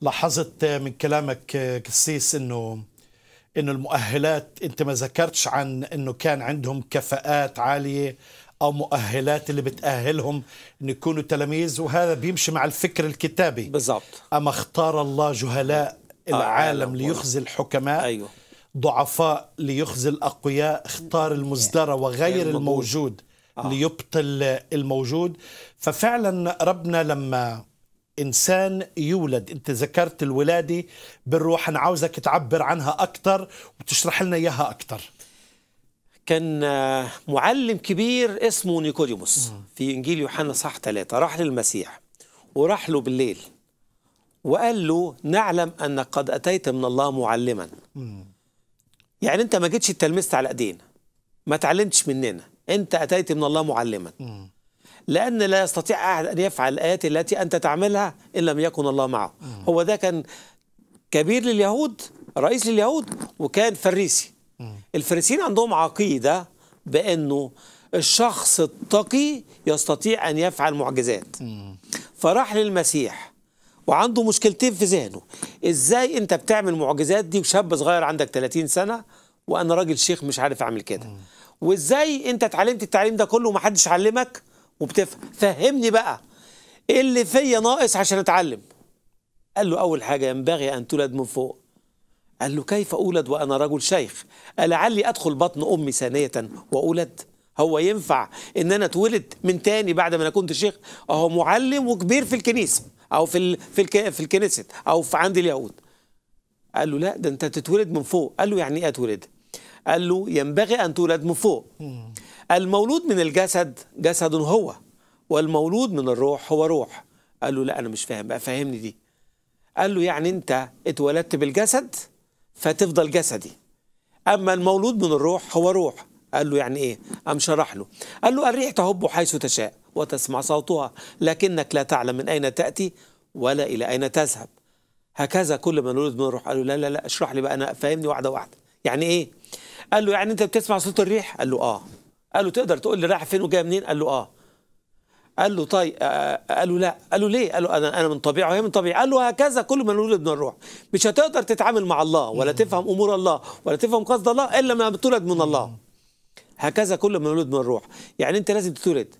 لاحظت آه، من كلامك آه، قسيس انه انه المؤهلات انت ما ذكرتش عن انه كان عندهم كفاءات عاليه او مؤهلات اللي بتاهلهم ان يكونوا تلاميذ وهذا بيمشي مع الفكر الكتابي بالضبط اما اختار الله جهلاء آه، العالم ليخزي الحكماء أيوه. ضعفاء ليخزي الاقوياء اختار المزدرى وغير الموجود ليبطل الموجود ففعلا ربنا لما انسان يولد انت ذكرت الولاده بالروح انا عاوزك تعبر عنها اكثر وتشرح لنا اياها اكثر كان آه، معلم كبير اسمه نيكوديموس في انجيل يوحنا صح ثلاثة راح للمسيح وراح له بالليل وقال له نعلم انك قد اتيت من الله معلما يعني انت ما جيتش اتلمست على ايدينا ما تعلمتش مننا انت اتيت من الله معلما لأن لا يستطيع أحد أن يفعل الآيات التي أنت تعملها إن لم يكن الله معه هو ده كان كبير لليهود رئيس لليهود وكان فريسي الفريسيين عندهم عقيدة بأنه الشخص التقي يستطيع أن يفعل معجزات فراح للمسيح وعنده مشكلتين في ذهنه ازاي انت بتعمل معجزات دي وشاب صغير عندك 30 سنه وانا راجل شيخ مش عارف اعمل كده وازاي انت اتعلمت التعليم ده كله ومحدش علمك وبتفهم فهمني بقى ايه اللي فيا ناقص عشان اتعلم قال له اول حاجه ينبغي ان تولد من فوق قال له كيف اولد وانا رجل شيخ لعلي ادخل بطن امي ثانيه واولد هو ينفع ان انا اتولد من تاني بعد ما انا كنت شيخ اهو معلم وكبير في الكنيسه او في ال... في الك... في الكنيسة او في عند اليهود قال له لا ده انت تتولد من فوق قال له يعني ايه اتولد قال له ينبغي أن تولد من فوق المولود من الجسد جسد هو والمولود من الروح هو روح قال له لا أنا مش فاهم بقى فهمني دي قال له يعني أنت اتولدت بالجسد فتفضل جسدي أما المولود من الروح هو روح قال له يعني إيه أم شرح له قال له الريح تهب حيث تشاء وتسمع صوتها لكنك لا تعلم من أين تأتي ولا إلى أين تذهب هكذا كل ما نولد من الروح قال له لا لا لا اشرح لي بقى أنا فاهمني واحدة واحدة يعني إيه قال له يعني انت بتسمع صوت الريح قال له اه قال له تقدر تقول لي رايح فين وجاي منين قال له اه قال له طيب قال له لا قال له ليه قال له انا انا من طبيعه وهي من طبيعه قال له هكذا كل ما نولد من الروح مش هتقدر تتعامل مع الله ولا تفهم امور الله ولا تفهم قصد الله الا ما بتولد من الله هكذا كل ما نولد من الروح يعني انت لازم تتولد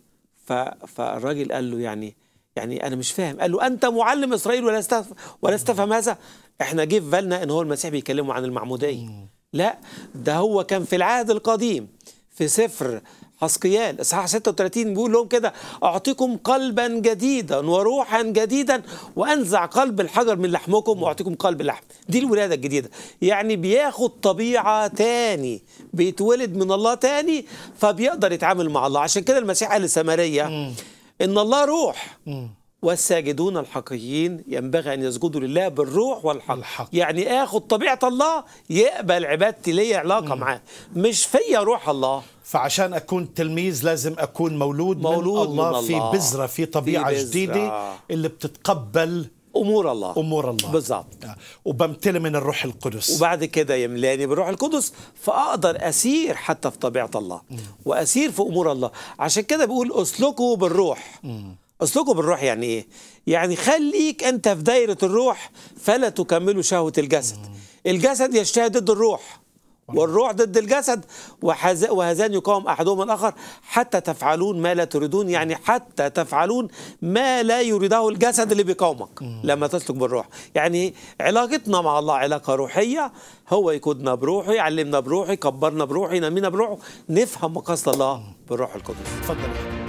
فالراجل قال له يعني يعني انا مش فاهم قال له انت معلم اسرائيل ولا استفهم ولا استفهم هذا احنا جه في بالنا ان هو المسيح بيكلمه عن المعموديه لا ده هو كان في العهد القديم في سفر حسقيال اصحاح 36 بيقول لهم كده اعطيكم قلبا جديدا وروحا جديدا وانزع قلب الحجر من لحمكم واعطيكم قلب اللحم دي الولاده الجديده يعني بياخد طبيعه تاني بيتولد من الله تاني فبيقدر يتعامل مع الله عشان كده المسيح قال لسماريه ان الله روح والساجدون الحقيقيين ينبغي أن يسجدوا لله بالروح والحق الحق. يعني آخد طبيعة الله يقبل عبادتي ليا علاقة معاه مش فيا روح الله فعشان أكون تلميذ لازم أكون مولود, مولود من الله, من الله. في بذرة في طبيعة في بزرة. جديدة اللي بتتقبل امور الله امور الله بالظبط آه. وبمتلي من الروح القدس وبعد كده يملاني بالروح القدس فاقدر اسير حتى في طبيعه الله م. واسير في امور الله عشان كده بيقول اسلكوا بالروح م. اسلكه بالروح يعني إيه؟ يعني خليك أنت في دايرة الروح فلا تكملوا شهوة الجسد الجسد يشتهي ضد الروح والروح ضد الجسد وهذان يقاوم احدهما الاخر حتى تفعلون ما لا تريدون يعني حتى تفعلون ما لا يريده الجسد اللي بيقاومك لما تسلك بالروح يعني علاقتنا مع الله علاقه روحيه هو يقودنا بروحه يعلمنا بروحه يكبرنا بروحه ينمينا بروحه نفهم مقاصد الله بالروح القدس اتفضل